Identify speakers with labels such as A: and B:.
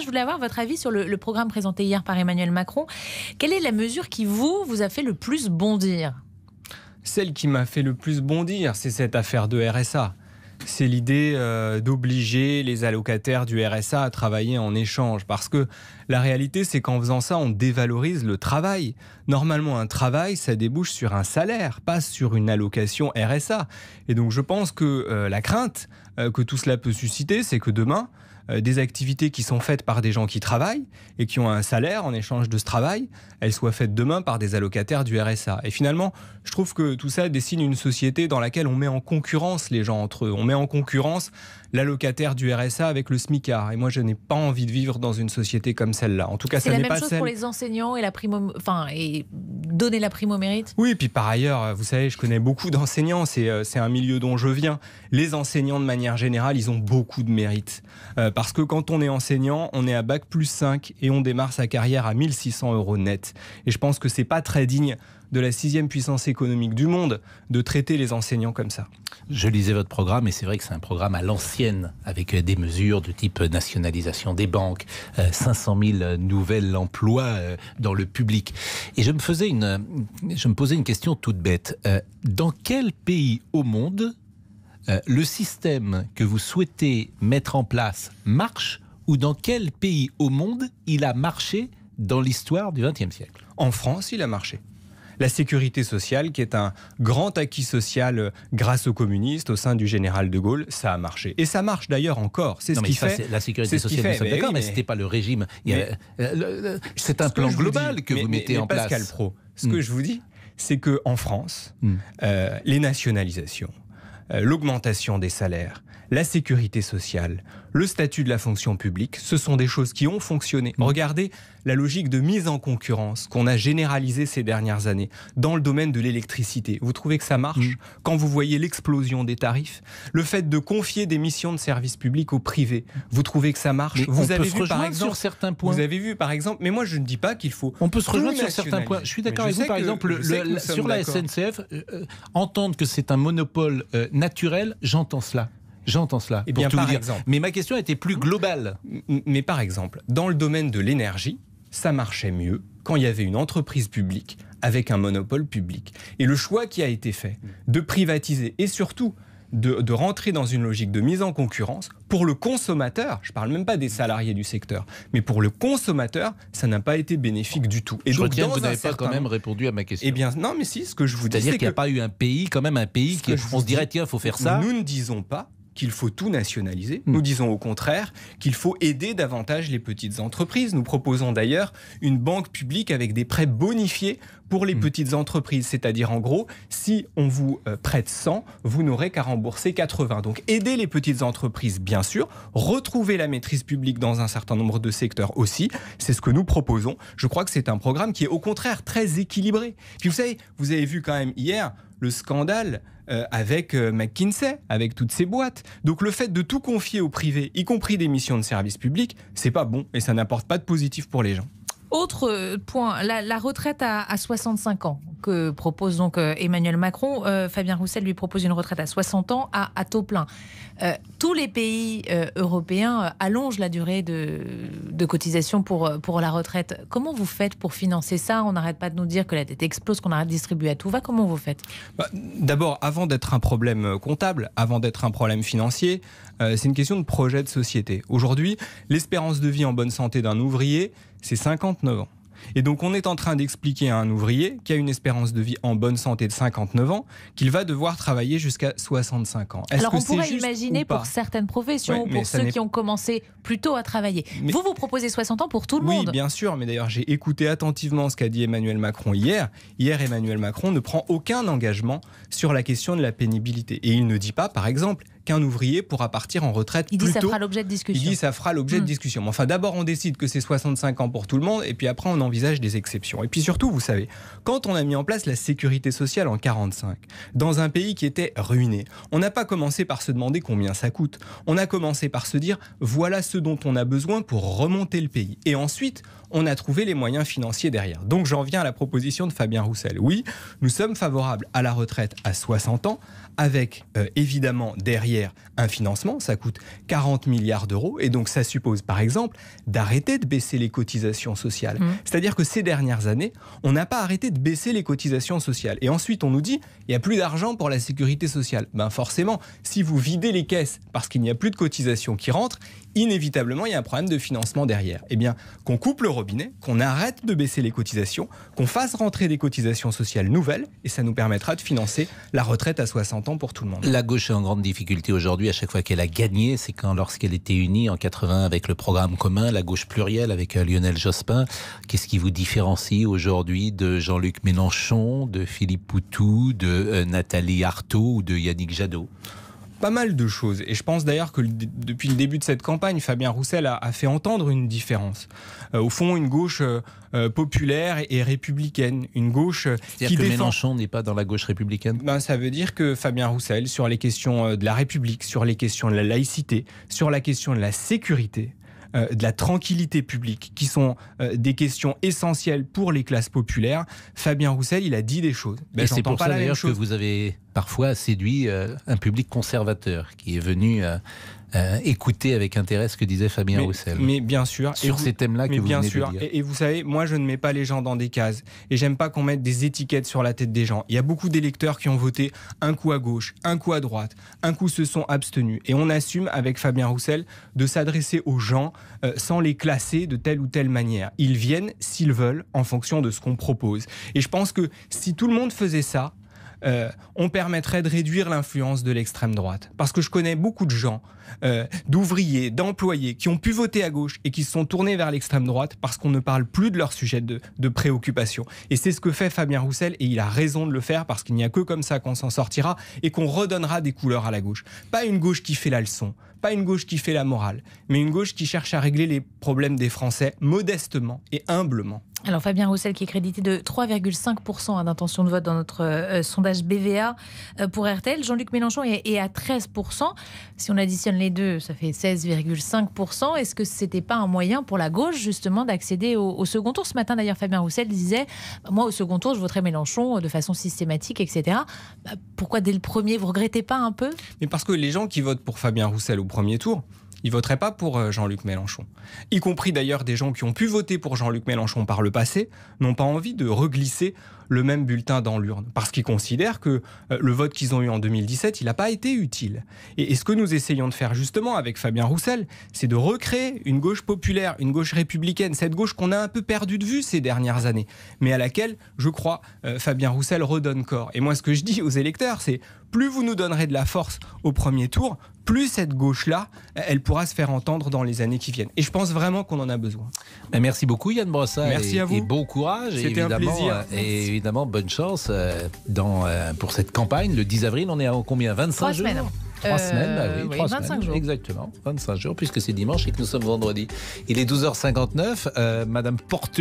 A: je voulais avoir votre avis sur le, programme présenté hier par Emmanuel Macron. Quelle est la mesure qui, vous, vous a fait le plus bondir
B: Celle qui m'a fait le plus bondir, c'est cette affaire de RSA. C'est l'idée euh, d'obliger les allocataires du RSA à travailler en échange. Parce que la réalité, c'est qu'en faisant ça, on dévalorise le travail. Normalement, un travail, ça débouche sur un salaire, pas sur une allocation RSA. Et donc, je pense que euh, la crainte euh, que tout cela peut susciter, c'est que demain, euh, des activités qui sont faites par des gens qui travaillent et qui ont un salaire en échange de ce travail, elles soient faites demain par des allocataires du RSA. Et finalement, je trouve que tout ça dessine une société dans laquelle on met en concurrence les gens entre eux. On met en concurrence l'allocataire du RSA avec le SMICAR. Et moi, je n'ai pas envie de vivre dans une société comme celle-là. En tout cas, ça n'est pas celle... C'est la même chose pour
A: les enseignants et la prime... Enfin, et donner la prime au mérite
B: Oui, puis par ailleurs, euh, vous savez, je connais beaucoup d'enseignants, euh, c'est un milieu dont je viens. Les enseignants, de manière générale, ils ont beaucoup de mérite. Euh, parce que quand on est enseignant, on est à bac plus 5 et on démarre sa carrière à 1600 euros net. Et je pense que c'est pas très digne de la sixième puissance économique du monde de traiter les enseignants comme ça. Je lisais
C: votre programme et c'est vrai que c'est un programme à l'ancienne, avec des mesures de type nationalisation des banques, 500 000 nouvelles emplois dans le public. Et je me, faisais une, je me posais une question toute bête. Euh, dans quel pays au monde euh, le système que vous souhaitez mettre en place marche ou dans quel
B: pays au monde il a marché dans l'histoire du XXe siècle En France, il a marché la sécurité sociale, qui est un grand acquis social euh, grâce aux communistes au sein du général de Gaulle, ça a marché. Et ça marche d'ailleurs encore. C'est ce qui fait. La sécurité sociale, nous sommes d'accord, mais, c'était pas le régime. Euh, c'est un plan global que vous mettez en place. Pascal Pro, ce mm. que je vous dis, c'est que en France, mm. euh, les nationalisations, euh, l'augmentation des salaires, la sécurité sociale, le statut de la fonction publique, ce sont des choses qui ont fonctionné. Mm. Regardez la logique de mise en concurrence qu'on a généralisée ces dernières années dans le domaine de l'électricité. Vous trouvez que ça marche mm. quand vous voyez l'explosion des tarifs Le fait de confier des missions de service public au privé, vous trouvez que ça marche Vous avez vu par exemple sur certains points. Vous avez vu par exemple, mais moi je ne dis pas qu'il faut. On peut se rejoindre sur certains points. Je suis d'accord avec vous. Par exemple, sur la SNCF, euh, euh,
C: entendre que c'est un monopole naturel, j'entends cela. J'entends cela. Et eh bien, tout par exemple.
B: Mais ma question était plus globale. Mais par exemple, dans le domaine de l'énergie, ça marchait mieux quand il y avait une entreprise publique avec un monopole public. Et le choix qui a été fait de privatiser et surtout de, rentrer dans une logique de mise en concurrence. Pour le consommateur, je ne parle même pas des salariés du secteur, mais pour le consommateur, ça n'a pas été bénéfique du tout. Et je donc, que vous n'avez pas quand même
C: répondu à ma question. Eh bien, non, mais si, ce que je vous dire c'est qu'il n'y a pas eu un pays, quand même un pays, qui, on se dirait, tiens, il faut faire ça. Nous ne
B: disons pas qu'il faut tout nationaliser. Hmm. Nous disons au contraire qu'il faut aider davantage les petites entreprises. Nous proposons d'ailleurs une banque publique avec des prêts bonifiés pour les hmm. petites entreprises. C'est-à-dire en gros, si on vous euh, prête 100, vous n'aurez qu'à rembourser 80. Donc aider les petites entreprises, bien sûr, retrouver la maîtrise publique dans un certain nombre de secteurs aussi, c'est ce que nous proposons. Je crois que c'est un programme qui est au contraire très équilibré. Puis vous savez, vous avez vu quand même hier le scandale euh, avec euh, McKinsey, avec toutes ces boîtes. Donc le fait de tout confier au privé, y compris des missions de service public, c'est pas bon et ça n'apporte pas de positif pour les gens.
A: Autre euh, point, la, retraite à, 65 ans que propose donc euh, Emmanuel Macron. Euh, Fabien Roussel lui propose une retraite à 60 ans à, taux plein. tous les pays européens allongent la durée de, de, cotisation pour, pour la retraite. Comment vous faites pour financer ça On n'arrête pas de nous dire que la dette explose, qu'on arrête de distribuer à tout va. Comment vous faites
B: bah, D'abord, avant d'être un problème comptable, avant d'être un problème financier, c'est une question de projet de société. Aujourd'hui, l'espérance de vie en bonne santé d'un ouvrier, c'est 59 ans. Et donc on est en train d'expliquer à un ouvrier qui a une espérance de vie en bonne santé de 59 ans qu'il va devoir travailler jusqu'à 65 ans. Alors on pourrait imaginer pour
A: certaines professions, pour ceux qui ont commencé plus tôt à travailler. Vous vous proposez 60 ans pour tout le monde. Oui,
B: bien sûr, mais d'ailleurs j'ai écouté attentivement ce qu'a dit Emmanuel Macron hier. Hier, Emmanuel Macron ne prend aucun engagement sur la question de la pénibilité. Et il ne dit pas, par exemple, qu'un ouvrier pourra partir en retraite il dit ça fera l'objet de discussion. Il dit ça fera l'objet de hmm. discussion. Enfin, d'abord, on décide que c'est 65 ans pour tout le monde, et puis après, on envisage des exceptions. Et puis surtout, vous savez, quand on a mis en place la sécurité sociale en 45, dans un pays qui était ruiné, on n'a pas commencé par se demander combien ça coûte. On a commencé par se dire, voilà ce dont on a besoin pour remonter le pays. Et ensuite, on a trouvé les moyens financiers derrière. Donc j'en viens à la proposition de Fabien Roussel. Oui, nous sommes favorables à la retraite à 60 ans, avec euh, évidemment derrière un financement. Ça coûte 40 milliards d'euros et donc ça suppose par exemple d'arrêter de baisser les cotisations sociales. Mmh. C'est-à-dire que ces dernières années, on n'a pas arrêté de baisser les cotisations sociales. Et ensuite, on nous dit, il n'y a plus d'argent pour la sécurité sociale. Ben forcément, si vous videz les caisses parce qu'il n'y a plus de cotisations qui rentrent, inévitablement, il y a un problème de financement derrière. Eh bien, qu'on coupe le robinet, qu'on arrête de baisser les cotisations, qu'on fasse rentrer des cotisations sociales nouvelles, et ça nous permettra de financer la retraite à 60 ans pour tout le monde. La gauche est en grande
C: difficulté aujourd'hui. À chaque fois qu'elle a gagné, c'est quand lorsqu'elle était unie en 80 avec le programme commun, la gauche plurielle avec euh, Lionel Jospin. Qu'est-ce qui vous différencie aujourd'hui de Jean-Luc
B: Mélenchon, de Philippe Poutou, de euh, Nathalie Arthaud ou de Yannick Jadot pas mal de choses. Et je pense d'ailleurs que depuis le début de cette campagne, Fabien Roussel a, fait entendre une différence. Euh, au fond, une gauche euh, euh, populaire et, républicaine, une gauche qui Mélenchon n'est pas dans la gauche républicaine. Ben, ça veut dire que Fabien Roussel, sur les questions de la République, sur les questions de la laïcité, sur la question de la sécurité, euh, de la tranquillité publique, qui sont euh, des questions essentielles pour les classes populaires, Fabien Roussel, il a dit des choses. mais ben, c'est pour pas ça d'ailleurs que vous
C: avez parfois séduit euh, un public conservateur qui est venu euh, écouter avec intérêt ce que disait Fabien Roussel. Mais
B: bien sûr. Sur ces thèmes-là que vous bien venez De dire. Et, vous savez, moi, je ne mets pas les gens dans des cases. Et j'aime pas qu'on mette des étiquettes sur la tête des gens. Il y a beaucoup d'électeurs qui ont voté un coup à gauche, un coup à droite, un coup se sont abstenus. Et on assume, avec Fabien Roussel, de s'adresser aux gens euh, sans les classer de telle ou telle manière. Ils viennent, s'ils veulent, en fonction de ce qu'on propose. Et je pense que si tout le monde faisait ça, euh, on permettrait de réduire l'influence de l'extrême droite. Parce que je connais beaucoup de gens, euh, d'ouvriers, d'employés, qui ont pu voter à gauche et qui se sont tournés vers l'extrême droite parce qu'on ne parle plus de leur sujet de préoccupation. Et c'est ce que fait Fabien Roussel, et il a raison de le faire parce qu'il n'y a que comme ça qu'on s'en sortira et qu'on redonnera des couleurs à la gauche. Pas une gauche qui fait la leçon, pas une gauche qui fait la morale, mais une gauche qui cherche à régler les problèmes des Français modestement et humblement.
A: Alors Fabien Roussel qui est crédité de 3,5% hein, d'intention de vote dans notre euh, euh, sondage BVA euh, pour RTL. Jean-Luc Mélenchon est, à 13%. Si on additionne les deux, ça fait 16,5%. Est-ce que ce n'était pas un moyen pour la gauche justement d'accéder au, second tour Ce matin d'ailleurs, Fabien Roussel disait, bah, moi au second tour, je voterai Mélenchon de façon systématique, etc. Bah, pourquoi dès le premier, vous regrettez pas un peu
B: Mais parce que les gens qui votent pour Fabien Roussel au premier tour, ils voteraient pas pour euh, Jean-Luc Mélenchon. Y compris d'ailleurs des gens qui ont pu voter pour Jean-Luc Mélenchon par le passé, n'ont pas envie de reglisser le même bulletin dans l'urne, parce qu'ils considèrent que euh, le vote qu'ils ont eu en 2017, il n'a pas été utile. Et, ce que nous essayons de faire justement avec Fabien Roussel, c'est de recréer une gauche populaire, une gauche républicaine, cette gauche qu'on a un peu perdue de vue ces dernières années, mais à laquelle, je crois, euh, Fabien Roussel redonne corps. Et moi, ce que je dis aux électeurs, c'est plus vous nous donnerez de la force au premier tour, plus cette gauche-là, elle pourra se faire entendre dans les années qui viennent. Et je pense vraiment qu'on en a besoin. Ben, merci beaucoup Yann Brossard. Merci à vous. Et bon courage. C'était un plaisir. Euh,
C: et évidemment, bonne chance euh, euh, pour cette campagne. Le 10 avril, on est à combien 25 Trois jours semaines. Trois semaines, bah oui, 25 semaines, jours. Exactement, 25 jours, puisque c'est dimanche et que nous sommes vendredi. Il est 12h59. Madame Portelier.